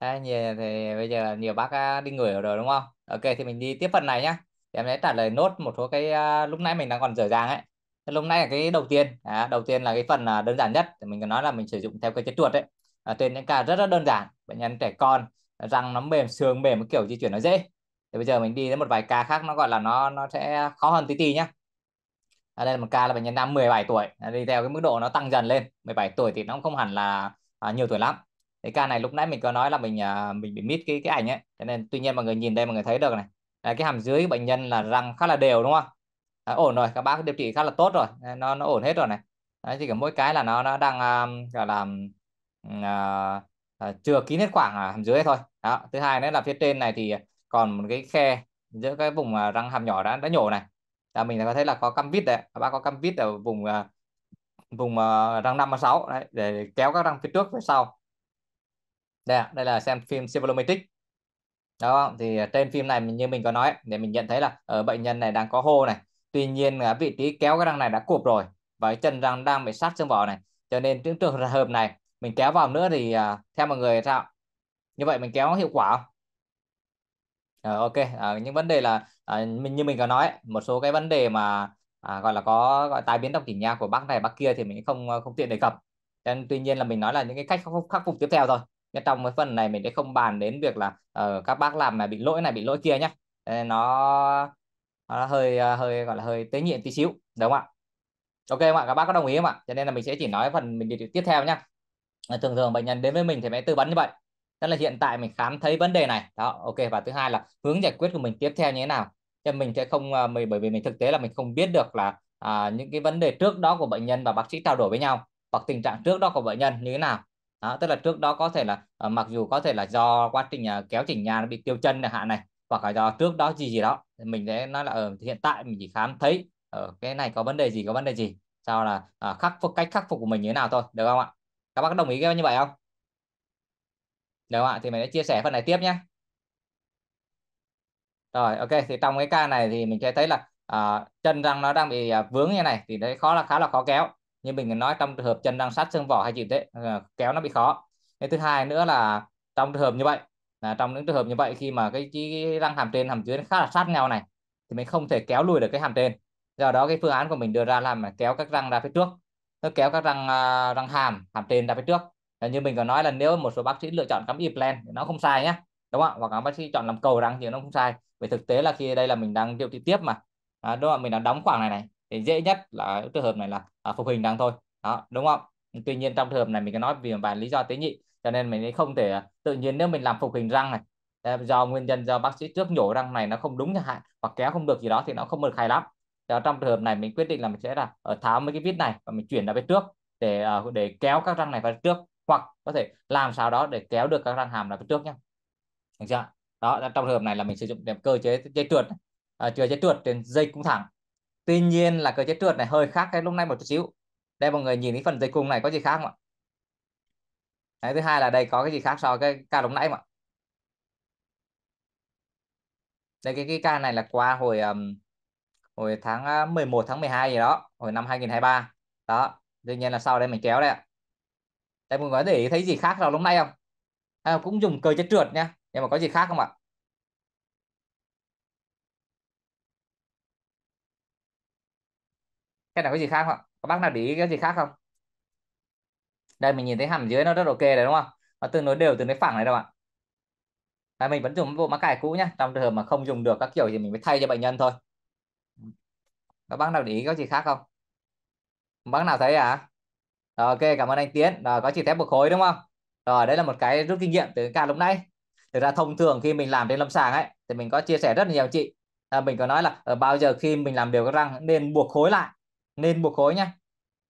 Đấy, nhiều, thì bây giờ nhiều bác à, đi ngửi rồi đúng không? Ok thì mình đi tiếp phần này nhá. Thì em sẽ trả lời nốt một số cái à, lúc nãy mình đang còn dở dàng ấy. Thì lúc nãy là cái đầu tiên, à, đầu tiên là cái phần à, đơn giản nhất. Thì mình có nói là mình sử dụng theo cái chế chuột ấy, À, trên những ca rất rất đơn giản, bệnh nhân trẻ con, răng nó mềm, xương mềm, cái kiểu di chuyển nó dễ. Thì bây giờ mình đi đến một vài ca khác nó gọi là nó nó sẽ khó hơn tí tí nhá. À, đây là một ca là bệnh nhân nam 17 tuổi, à, đi theo cái mức độ nó tăng dần lên. 17 tuổi thì nó cũng không hẳn là à, nhiều tuổi lắm cái ca này lúc nãy mình có nói là mình à, mình bị mít cái cái ảnh ấy cho nên tuy nhiên mọi người nhìn đây mọi người thấy được này Đấy, cái hàm dưới của bệnh nhân là răng khá là đều đúng không Đấy, ổn rồi các bác điều trị khá là tốt rồi nó nó ổn hết rồi này Đấy, chỉ có mỗi cái là nó nó đang um, gọi là uh, uh, chưa kín hết khoảng uh, hàm dưới thôi đó thứ hai nữa là phía trên này thì còn một cái khe giữa cái vùng uh, răng hàm nhỏ đã đã nhổ này là mình có thấy là có cam vít đấy các bác có cam vít ở vùng uh, vùng uh, răng năm và sáu để kéo các răng phía trước phía sau đây đây là xem phim Silvolomatic đó thì trên phim này như mình có nói để mình nhận thấy là ở ờ, bệnh nhân này đang có hô này tuy nhiên vị trí kéo cái răng này đã cụp rồi và chân răng đang bị sát xương vỏ này cho nên những trường hợp này mình kéo vào nữa thì à, theo mọi người sao như vậy mình kéo hiệu quả không à, ok à, những vấn đề là à, mình như mình có nói một số cái vấn đề mà à, gọi là có gọi tai biến động chỉnh nha của bác này bác kia thì mình không không tiện đề cập nên tuy nhiên là mình nói là những cái cách khắc phục, khắc phục tiếp theo thôi nên trong cái phần này mình sẽ không bàn đến việc là uh, các bác làm mà bị lỗi này bị lỗi kia nhé nó nó hơi ờ, hơi gọi là hơi tế nhị tí xíu đúng không ạ ok không ạ các bác có đồng ý không ạ cho nên là mình sẽ chỉ nói phần mình điều tiếp theo nhá ờ, thường thường bệnh nhân đến với mình thì mới tư vấn như vậy tức là hiện tại mình khám thấy vấn đề này đó ok và thứ hai là hướng giải quyết của mình tiếp theo như thế nào cho mình sẽ không mình bởi vì mình thực tế là mình không biết được là à, những cái vấn đề trước đó của bệnh nhân và bác sĩ trao đổi với nhau hoặc tình trạng trước đó của bệnh nhân như thế nào đó, tức là trước đó có thể là uh, mặc dù có thể là do quá trình uh, kéo chỉnh nhà nó bị tiêu chân này hạn này hoặc là do trước đó gì gì đó mình sẽ nói là ở ờ, uh, hiện tại mình chỉ khám thấy ở uh, cái này có vấn đề gì có vấn đề gì sau là uh, khắc phục cách khắc phục của mình như thế nào thôi được không ạ các bác đồng ý như vậy không được không ạ thì mình sẽ chia sẻ phần này tiếp nhé rồi ok thì trong cái ca này thì mình sẽ thấy là uh, chân răng nó đang bị uh, vướng như này thì đấy khó là khá là khó kéo như mình nói trong trường hợp chân đang sát xương vỏ hay gì thế ờ, kéo nó bị khó cái thứ hai nữa là trong trường hợp như vậy là trong những trường hợp như vậy khi mà cái, cái răng hàm trên hàm dưới nó khá là sát nhau này thì mình không thể kéo lùi được cái hàm trên do đó cái phương án của mình đưa ra là mà kéo các răng ra phía trước nó kéo các răng ờ, răng hàm hàm trên ra phía trước là như mình có nói là nếu một số bác sĩ lựa chọn cắm implant thì nó không sai nhé đúng không hoặc các bác sĩ chọn làm cầu răng thì nó không sai vì thực tế là khi đây là mình đang điều trị tiếp mà à, đúng không mình đã đóng khoảng này này thì dễ nhất là trường hợp này là phục hình đằng thôi đó đúng không tuy nhiên trong trường hợp này mình có nói vì một vài lý do tế nhị cho nên mình không thể tự nhiên nếu mình làm phục hình răng này ờ, do nguyên nhân do bác sĩ trước nhổ răng này nó không đúng chẳng hạn hoặc kéo không được gì đó thì nó không được hay lắm đó, trong trường hợp này mình quyết định là mình sẽ là tháo mấy cái vít này và mình chuyển ra bên trước để ờ, để kéo các răng này vào trước hoặc có thể làm sao đó để kéo được các răng hàm ra phía trước nhé được chưa đó trong trường hợp này là mình sử dụng cơ chế dây trượt chưa dây trượt trên dây cung thẳng tuy nhiên là cơ chế trượt này hơi khác cái lúc này một chút xíu đây mọi người nhìn cái phần dây cung này có gì khác không ạ Đấy, thứ hai là đây có cái gì khác so với cái ca lúc nãy không đây cái, cái ca này là qua hồi um, hồi tháng 11 tháng 12 gì đó hồi năm 2023 đó tuy nhiên là sau đây mình kéo đây ạ đây mọi người có thể thấy gì khác so lúc nay không à, cũng dùng cơ chế trượt nha nhưng mà có gì khác không ạ hay là có gì khác không các bác nào để ý cái gì khác không đây mình nhìn thấy hàm dưới nó rất ok đấy đúng không nó tương đối đều từ cái phẳng này đâu ạ à, mình vẫn dùng bộ mã cài cũ nhé trong trường hợp mà không dùng được các kiểu thì mình mới thay cho bệnh nhân thôi các bác nào để ý có gì khác không bác nào thấy à rồi, ok cảm ơn anh tiến rồi có chỉ thép buộc khối đúng không rồi đây là một cái rút kinh nghiệm từ cái ca lúc nãy thực ra thông thường khi mình làm trên lâm sàng ấy thì mình có chia sẻ rất là nhiều chị à, mình có nói là ở ờ, bao giờ khi mình làm đều các răng nên buộc khối lại nên buộc khối nhá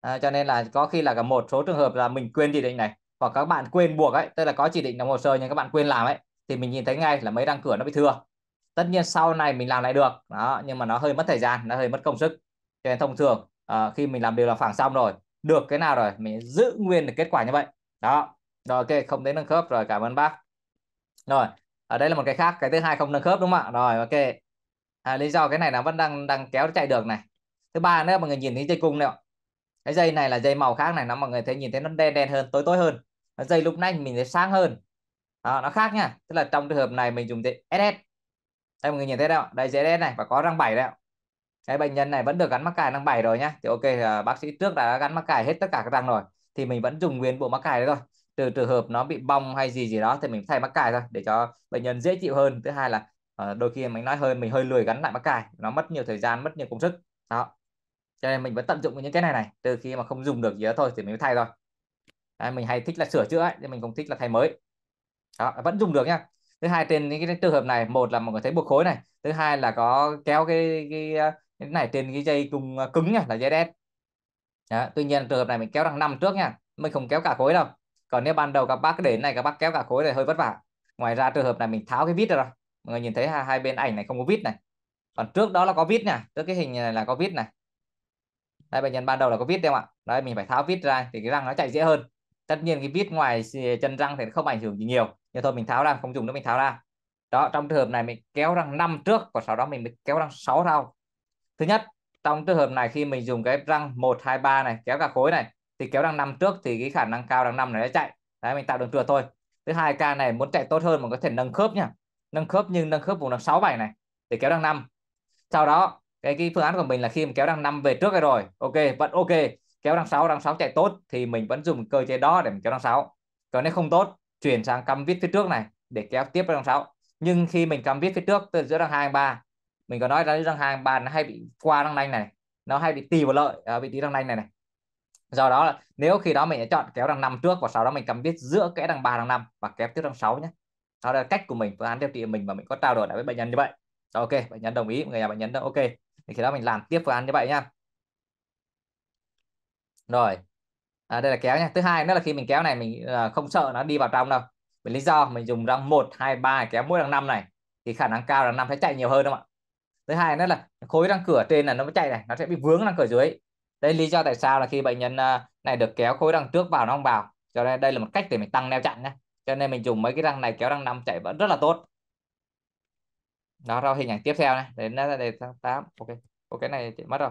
à, cho nên là có khi là cả một số trường hợp là mình quên chỉ định này hoặc các bạn quên buộc ấy tức là có chỉ định trong hồ sơ nhưng các bạn quên làm ấy thì mình nhìn thấy ngay là mấy răng cửa nó bị thừa tất nhiên sau này mình làm lại được đó nhưng mà nó hơi mất thời gian nó hơi mất công sức cho nên thông thường à, khi mình làm điều là phẳng xong rồi được cái nào rồi mình giữ nguyên được kết quả như vậy đó rồi ok không đến nâng khớp rồi cảm ơn bác rồi ở đây là một cái khác cái thứ hai không nâng khớp đúng không ạ rồi ok à, lý do cái này là vẫn đang đang kéo chạy được này thứ ba nữa mọi người nhìn thấy dây cung này cái dây này là dây màu khác này nó mọi người thấy nhìn thấy nó đen đen hơn tối tối hơn dây lúc nãy mình thấy sáng hơn đó, nó khác nha tức là trong trường hợp này mình dùng dây SS đây mọi người nhìn thấy đâu đây dây SS này và có răng bảy đấy cái bệnh nhân này vẫn được gắn mắc cài răng bảy rồi nhá thì ok à, bác sĩ trước đã gắn mắc cài hết tất cả các răng rồi thì mình vẫn dùng nguyên bộ mắc cài đấy thôi từ trường hợp nó bị bong hay gì gì đó thì mình thay mắc cài thôi để cho bệnh nhân dễ chịu hơn thứ hai là ờ, đôi khi mình nói hơi mình hơi lười gắn lại mắc cài nó mất nhiều thời gian mất nhiều công sức đó cho nên mình vẫn tận dụng những cái này này từ khi mà không dùng được gì đó thôi thì mình mới thay thôi đấy, mình hay thích là sửa chữa ấy, thì mình không thích là thay mới đó, vẫn dùng được nhá thứ hai trên những cái trường hợp này một là mọi người thấy buộc khối này thứ hai là có kéo cái cái, cái này trên cái dây cùng à, cứng nhá là dây đen đó, tuy nhiên trường hợp này mình kéo đằng năm trước nha mình không kéo cả khối đâu còn nếu ban đầu các bác đến này các bác kéo cả khối thì hơi vất vả ngoài ra trường hợp này mình tháo cái vít ra rồi mọi người nhìn thấy hai, bên ảnh này không có vít này còn trước đó là có vít này trước cái hình này là có vít này đây bệnh nhân ban đầu là có vít em ạ đấy mình phải tháo vít ra thì cái răng nó chạy dễ hơn tất nhiên cái vít ngoài ừ, chân răng thì không ảnh hưởng gì nhiều nhưng thôi mình tháo ra không dùng nữa mình tháo ra đó trong trường hợp này mình kéo răng năm trước và sau đó mình kéo răng 6 sau thứ nhất trong trường hợp này khi mình dùng cái răng 1, 2, 3 này kéo cả khối này thì kéo răng năm trước thì cái khả năng cao răng năm này nó chạy đấy mình tạo đường trượt thôi thứ hai ca này muốn chạy tốt hơn mình có thể nâng khớp nha nâng khớp nhưng nâng khớp vùng đằng 6, 7 này để kéo răng năm sau đó cái cái phương án của mình là khi mà kéo đang 5 về trước rồi ok vẫn ok kéo đang 6 đang 6 chạy tốt thì mình vẫn dùng cơ chế đó để mình kéo đang 6 còn nếu không tốt chuyển sang cắm vít phía trước này để kéo tiếp đang 6 nhưng khi mình cắm vít phía trước từ giữa đang 2 đằng 3 mình có nói là đang 2 đằng 3 nó hay bị qua đang nanh này nó hay bị tì vào lợi à, bị tí đang nanh này này do đó là nếu khi đó mình sẽ chọn kéo đang 5 trước và sau đó mình cắm vít giữa cái đang 3 đang 5 và kéo tiếp đang 6 nhé đó là cách của mình phương án điều trị của mình và mình có trao đổi lại với bệnh nhân như vậy ok bệnh nhân đồng ý người nhà bệnh nhân đó ok thì khi đó mình làm tiếp phương án như vậy nha rồi à, đây là kéo nha thứ hai nữa là khi mình kéo này mình à, không sợ nó đi vào trong đâu vì lý do mình dùng răng 1, 2, 3 kéo mỗi răng 5 này thì khả năng cao răng 5 sẽ chạy nhiều hơn đúng không ạ thứ hai nữa là khối răng cửa trên là nó mới chạy này nó sẽ bị vướng răng cửa dưới đây lý do tại sao là khi bệnh nhân à, này được kéo khối răng trước vào nó không vào cho nên đây là một cách để mình tăng neo chặn nhé cho nên mình dùng mấy cái răng này kéo răng năm chạy vẫn rất là tốt nó ra hình ảnh tiếp theo này đến đề tháng 8 ok ok này chị mất rồi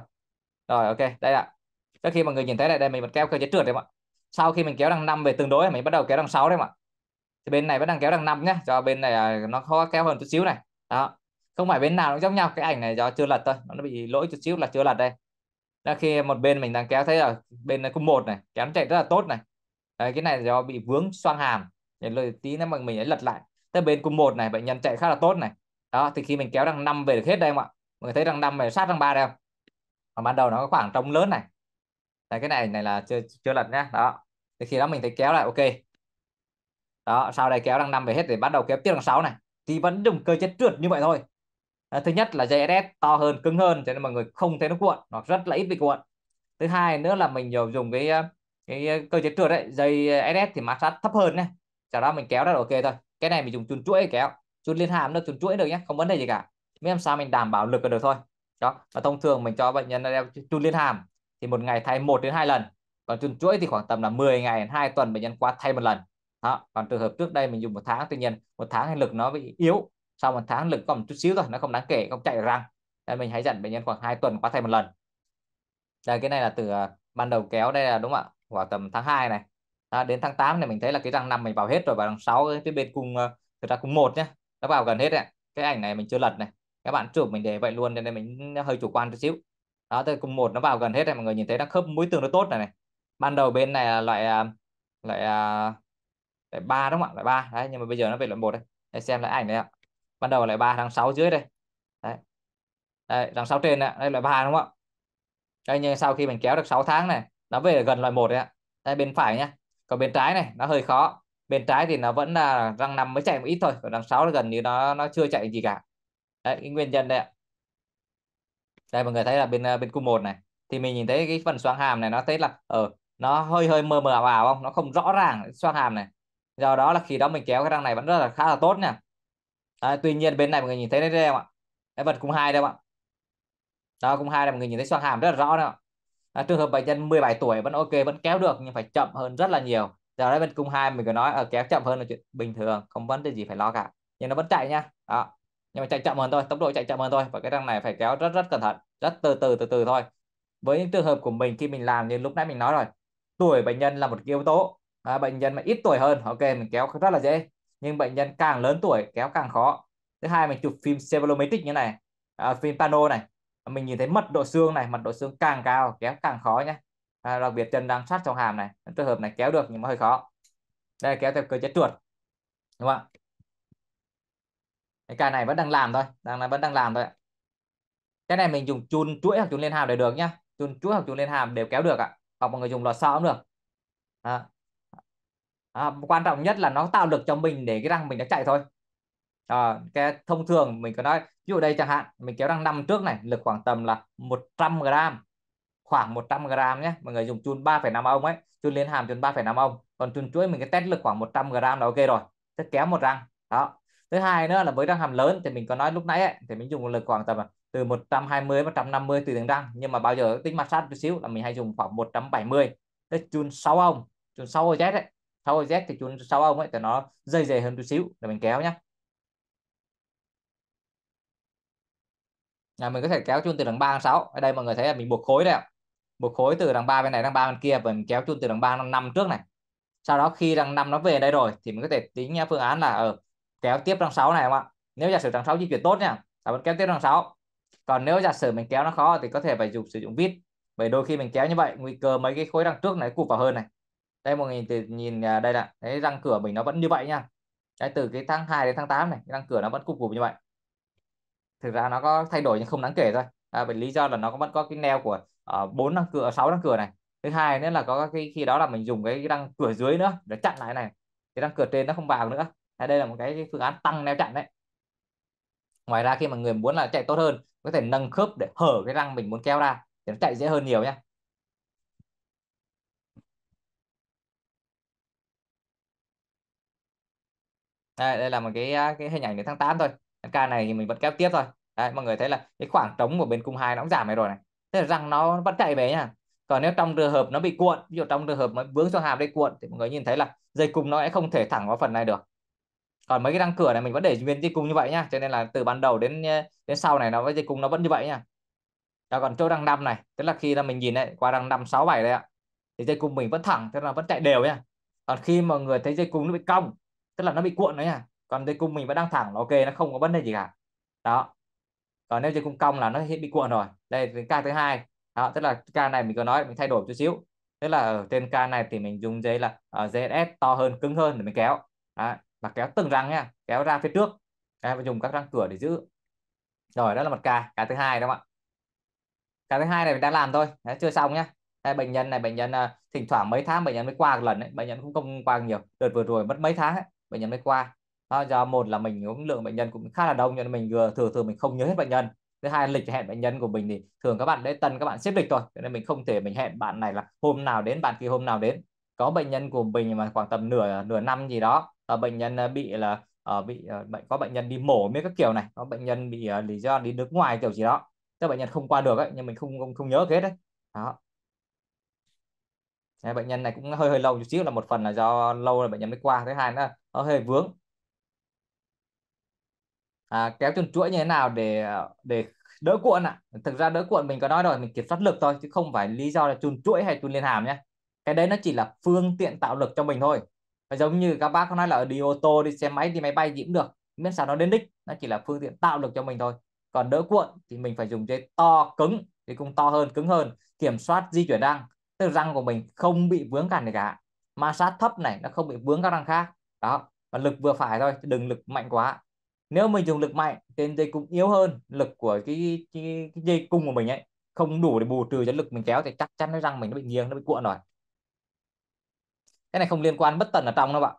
rồi ok đây ạ trước khi mọi người nhìn thấy này đây mình bật kéo cơ chế trượt đấy ạ sau khi mình kéo đằng 5 về tương đối mình bắt đầu kéo đằng 6 đấy ạ thì bên này vẫn đang kéo đằng 5 nhé cho bên này à, nó khó kéo hơn chút xíu này đó không phải bên nào cũng giống nhau cái ảnh này do chưa lật thôi nó bị lỗi chút xíu là chưa lật đây là khi một bên mình đang kéo thấy ở bên cung một này kéo nó chạy rất là tốt này Đấy, cái này do bị vướng xoang hàm để lời tí nữa mà mình ấy lật lại tới bên cung một này bệnh nhân chạy khá là tốt này đó thì khi mình kéo răng 5 về được hết đây em ạ mọi người thấy răng 5 về sát răng 3 đây không còn ban đầu nó có khoảng trống lớn này đấy, cái này này là chưa chưa lật nhá đó thì khi đó mình thấy kéo lại ok đó sau đây kéo răng 5 về hết để bắt đầu kéo tiếp răng 6 này thì vẫn dùng cơ chế trượt như vậy thôi à, thứ nhất là JSS to hơn cứng hơn cho nên mọi người không thấy nó cuộn hoặc rất là ít bị cuộn thứ hai nữa là mình nhiều dùng cái cái cơ chế trượt đấy dây SS thì ma sát thấp hơn nhé sau đó mình kéo ra ok thôi cái này mình dùng chuồn chuỗi kéo chuột liên hàm được chuột chuỗi được nhé không vấn đề gì cả miễn em sao mình đảm bảo lực là được thôi đó và thông thường mình cho bệnh nhân đeo chun liên hàm thì một ngày thay một đến hai lần còn chun chuỗi thì khoảng tầm là 10 ngày hai tuần bệnh nhân qua thay một lần đó còn trường hợp trước đây mình dùng một tháng tuy nhiên một tháng hay lực nó bị yếu sau một tháng lực còn một chút xíu thôi nó không đáng kể không chạy được răng nên mình hãy dặn bệnh nhân khoảng 2 tuần qua thay một lần đây cái này là từ à, ban đầu kéo đây là đúng không ạ khoảng tầm tháng 2 này à, đến tháng 8 này mình thấy là cái răng năm mình vào hết rồi và răng 6 cái bên cùng à, thực ra cùng một nhé nó vào gần hết này, cái ảnh này mình chưa lật này các bạn chụp mình để vậy luôn nên mình hơi chủ quan chút xíu đó tới cùng một nó vào gần hết này mọi người nhìn thấy nó khớp mũi tường nó tốt này này ban đầu bên này là loại à, loại à, loại ba đúng không ạ loại ba đấy nhưng mà bây giờ nó về loại một đây để xem lại ảnh này ạ ban đầu loại ba đằng sáu dưới đây đấy, đấy đằng sáu trên này, đây loại ba đúng không ạ đây nhưng sau khi mình kéo được 6 tháng này nó về gần loại một đấy ạ đây bên phải nhá còn bên trái này nó hơi khó bên trái thì nó vẫn là răng năm mới chạy một ít thôi còn răng sáu gần như nó nó chưa chạy gì cả đấy cái nguyên nhân đấy ạ đây mọi người thấy là bên ờ, bên cung một này thì mình nhìn thấy cái phần xoang hàm này nó thấy là ở ờ, uh, nó hơi hơi mờ mờ ảo ảo không nó không rõ ràng xoang hàm này do đó là khi đó mình kéo cái răng này vẫn rất là khá là tốt nha à, tuy nhiên bên này mọi người nhìn thấy đấy, đây em ạ cái vật cung hai đây em ạ đó cung hai là mọi người nhìn thấy xoang hàm rất là rõ đấy ạ à, trường hợp bệnh nhân 17 tuổi vẫn ok vẫn kéo được nhưng phải chậm hơn rất là nhiều giờ đấy bên cung hai mình cứ nói ở ờ, kéo chậm hơn là chuyện bình thường không vấn đề gì phải lo cả nhưng nó vẫn chạy nhá, đó nhưng mà chạy chậm hơn thôi tốc độ chạy chậm hơn thôi và cái răng này phải kéo rất rất cẩn thận rất từ từ từ từ thôi với những trường hợp của mình khi mình làm như lúc nãy mình nói rồi tuổi bệnh nhân là một yếu tố à, bệnh nhân mà ít tuổi hơn ok mình kéo rất là dễ nhưng bệnh nhân càng lớn tuổi kéo càng khó thứ hai mình chụp phim cephalometric như này à, phim pano này mình nhìn thấy mật độ xương này mật độ xương càng cao kéo càng khó nhé à, đặc biệt chân đang sát trong hàm này trường hợp này kéo được nhưng mà hơi khó đây là kéo theo cơ chế trượt đúng không cái này vẫn đang làm thôi đang là vẫn đang làm thôi cái này mình dùng chun chuỗi hoặc chun liên hàm để được nhá chun chuỗi hoặc chun liên hàm đều kéo được ạ hoặc mọi người dùng lò xo cũng được à. À, quan trọng nhất là nó tạo lực cho mình để cái răng mình nó chạy thôi à, cái thông thường mình có nói ví dụ đây chẳng hạn mình kéo răng năm trước này lực khoảng tầm là 100 gram khoảng 100 gram nhé mọi người dùng chun 3,5 ông ấy chun lên hàm chun 3,5 ông còn chun chuối mình cái test lực khoảng 100 gram là ok rồi rất kéo một răng đó thứ hai nữa là với răng hàm lớn thì mình có nói lúc nãy ấy, thì mình dùng lực khoảng tầm từ 120 đến 150 tùy từng răng nhưng mà bao giờ tính mặt sát một xíu là mình hay dùng khoảng 170 tới chun 6 ông chun 6 OZ đấy 6 OZ thì chun 6 ông ấy thì nó dày dày hơn chút xíu để mình kéo nhé là mình có thể kéo chun từ đằng 3 đến 6 ở đây mọi người thấy là mình buộc khối đấy ạ một khối từ đằng ba bên này đằng ba bên kia và mình kéo chun từ đằng ba năm năm trước này sau đó khi đằng năm nó về đây rồi thì mình có thể tính phương án là ở ờ, kéo tiếp đằng sáu này không ạ nếu giả sử đằng sáu di chuyển tốt nha là mình kéo tiếp đằng sáu còn nếu giả sử mình kéo nó khó thì có thể phải dùng sử dụng vít bởi đôi khi mình kéo như vậy nguy cơ mấy cái khối đằng trước này cụp vào hơn này đây mọi người từ nhìn à, đây là cái răng cửa mình nó vẫn như vậy nha đấy từ cái tháng 2 đến tháng 8 này răng cửa nó vẫn cụp cụp như vậy thực ra nó có thay đổi nhưng không đáng kể thôi à, bởi lý do là nó vẫn có cái neo của Ờ, bốn răng cửa sáu răng cửa này thứ hai nữa là có cái khi đó là mình dùng cái răng cửa dưới nữa để chặn lại này cái răng cửa trên nó không vào nữa đây là một cái phương án tăng neo chặn đấy ngoài ra khi mà người muốn là chạy tốt hơn có thể nâng khớp để hở cái răng mình muốn kéo ra để nó chạy dễ hơn nhiều nhé đây, đây là một cái à, cái hình ảnh đến tháng 8 thôi ca này thì mình vẫn kéo tiếp thôi đấy mọi người thấy là cái khoảng trống của bên cung hai nó cũng giảm này rồi này thế là răng nó vẫn chạy về nha còn nếu trong trường hợp nó bị cuộn ví dụ trong trường hợp nó vướng trong hàm đây cuộn thì mọi người nhìn thấy là dây cung nó sẽ không thể thẳng vào phần này được còn mấy cái răng cửa này mình vẫn để nguyên dây cung như vậy nha cho nên là từ ban đầu đến đến sau này nó với dây cung nó vẫn như vậy nha đó còn chỗ răng năm này tức là khi là mình nhìn lại qua răng năm sáu bảy đây ạ thì dây cung mình vẫn thẳng tức là vẫn chạy đều nha còn khi mà người thấy dây cung nó bị cong tức là nó bị cuộn đấy nha còn dây cung mình vẫn đang thẳng là ok nó không có vấn đề gì cả đó còn nếu chơi cung cong là nó bị cuộn rồi đây đến ca thứ hai đó, tức là ca này mình có nói mình thay đổi chút xíu tức là ở trên ca này thì mình dùng dây là uh, ờ, JS to hơn cứng hơn để mình kéo đó, và kéo từng răng nha kéo ra phía trước Đấy, và dùng các răng cửa để giữ rồi đó là một ca ca thứ hai đó ạ ca thứ hai này mình đang làm thôi Đấy, chưa xong nhá Đấy, bệnh nhân này bệnh nhân uh, thỉnh thoảng mấy tháng bệnh nhân mới qua một lần ấy. bệnh nhân cũng không qua nhiều đợt vừa rồi mất mấy tháng ấy. bệnh nhân mới qua à, giờ một là mình cũng lượng bệnh nhân cũng khá là đông cho nên mình vừa thường thường mình không nhớ hết bệnh nhân thứ hai lịch hẹn bệnh nhân của mình thì thường các bạn đấy tần các bạn xếp lịch rồi nên mình không thể mình hẹn bạn này là hôm nào đến bạn kia hôm nào đến có bệnh nhân của mình mà khoảng tầm nửa nửa năm gì đó à, bệnh nhân ờ, bị là à, bị bệnh có bệnh nhân đi mổ mấy các kiểu này có bệnh nhân bị lý do đi nước ngoài kiểu gì đó các bệnh nhân không qua được ấy nhưng mình không không, không nhớ hết đấy đó bệnh nhân này cũng hơi hơi lâu chút xíu là một phần là do lâu là bệnh nhân mới qua thứ hai nó hơi vướng à, kéo chân chuỗi như thế nào để để đỡ cuộn ạ à. thực ra đỡ cuộn mình có nói rồi mình kiểm soát lực thôi chứ không phải lý do là chun chuỗi hay chun liên hàm nhé cái đấy nó chỉ là phương tiện tạo lực cho mình thôi giống như các bác có nói là đi ô tô đi xe máy đi máy bay gì cũng được miễn sao nó đến đích nó chỉ là phương tiện tạo lực cho mình thôi còn đỡ cuộn thì mình phải dùng dây to cứng thì cũng to hơn cứng hơn kiểm soát di chuyển răng tức là răng của mình không bị vướng cản gì cả ma sát thấp này nó không bị vướng các răng khác đó và lực vừa phải thôi đừng lực mạnh quá nếu mình dùng lực mạnh trên dây cung yếu hơn lực của cái, cái, cái dây cung của mình ấy không đủ để bù trừ cho lực mình kéo thì chắc chắn nó răng mình nó bị nghiêng nó bị cuộn rồi cái này không liên quan bất tần ở trong đâu bạn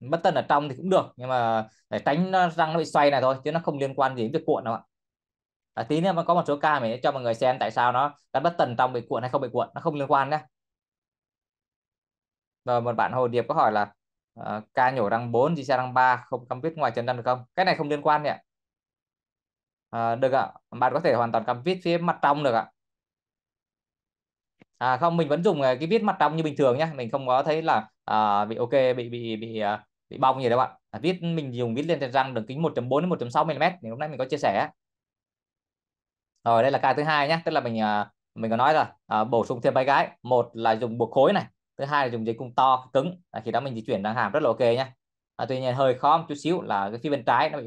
bất tần ở trong thì cũng được nhưng mà để tránh nó răng nó bị xoay này thôi chứ nó không liên quan gì đến việc cuộn đâu ạ à, tí nữa mà có một số ca mình cho mọi người xem tại sao nó gắn bất tần trong bị cuộn hay không bị cuộn nó không liên quan nhé rồi một bạn hồ điệp có hỏi là uh, ca nhổ răng 4 di xa răng 3 không cam vít ngoài chân răng được không cái này không liên quan nhỉ à, được ạ bạn có thể hoàn toàn cắm vít phía mặt trong được ạ à, không mình vẫn dùng ờ, cái vít mặt trong như bình thường nhé mình không có thấy là à, bị ok bị bị bị bị bong gì đâu ạ à, vít mình dùng vít lên trên răng đường kính 1.4 đến 1.6 mm thì hôm nay mình có chia sẻ rồi đây là ca thứ hai nhé tức là mình mình có nói là à, bổ sung thêm vài cái một là dùng buộc khối này thứ hai là dùng dây cung to cứng à, khi đó mình di chuyển đang hàm rất là ok nhé à, tuy nhiên hơi khó một chút xíu là cái phía bên trái nó bị